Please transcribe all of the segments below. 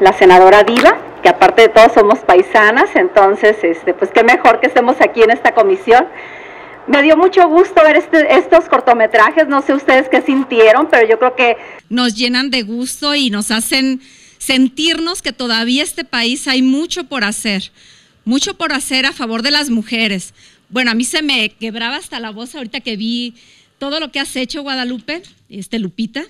la senadora Diva, que aparte de todo somos paisanas, entonces, este, pues qué mejor que estemos aquí en esta comisión. Me dio mucho gusto ver este, estos cortometrajes, no sé ustedes qué sintieron, pero yo creo que... Nos llenan de gusto y nos hacen sentirnos que todavía este país hay mucho por hacer, mucho por hacer a favor de las mujeres. Bueno, a mí se me quebraba hasta la voz ahorita que vi todo lo que has hecho, Guadalupe, este Lupita.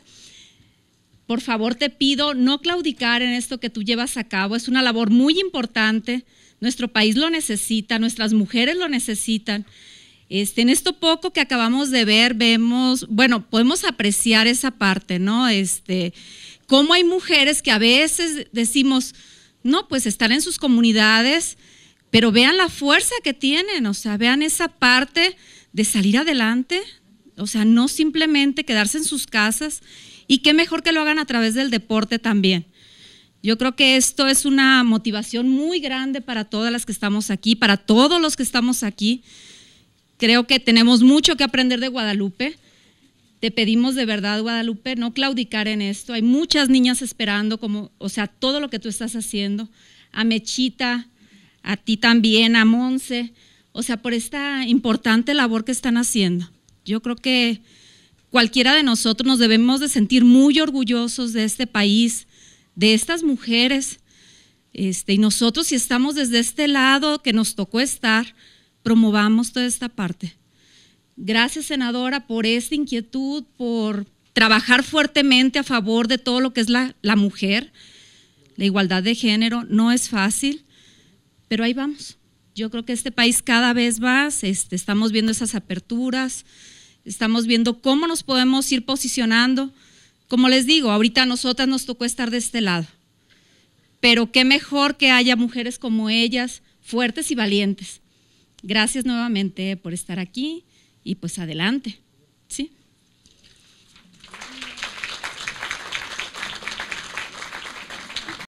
Por favor, te pido no claudicar en esto que tú llevas a cabo. Es una labor muy importante. Nuestro país lo necesita, nuestras mujeres lo necesitan. Este, en esto poco que acabamos de ver, vemos, bueno, podemos apreciar esa parte, ¿no? Este, cómo hay mujeres que a veces decimos, no, pues están en sus comunidades, pero vean la fuerza que tienen, o sea, vean esa parte de salir adelante, o sea, no simplemente quedarse en sus casas y qué mejor que lo hagan a través del deporte también. Yo creo que esto es una motivación muy grande para todas las que estamos aquí, para todos los que estamos aquí. Creo que tenemos mucho que aprender de Guadalupe. Te pedimos de verdad, Guadalupe, no claudicar en esto. Hay muchas niñas esperando, como, o sea, todo lo que tú estás haciendo. A Mechita, a ti también, a Monse, o sea, por esta importante labor que están haciendo. Yo creo que cualquiera de nosotros nos debemos de sentir muy orgullosos de este país, de estas mujeres. Este, y nosotros si estamos desde este lado que nos tocó estar, promovamos toda esta parte. Gracias, senadora, por esta inquietud, por trabajar fuertemente a favor de todo lo que es la mujer. La igualdad de género no es fácil, pero ahí vamos. Yo creo que este país cada vez más, este, estamos viendo esas aperturas, estamos viendo cómo nos podemos ir posicionando. Como les digo, ahorita a nosotras nos tocó estar de este lado, pero qué mejor que haya mujeres como ellas, fuertes y valientes. Gracias nuevamente por estar aquí y pues adelante. ¿Sí?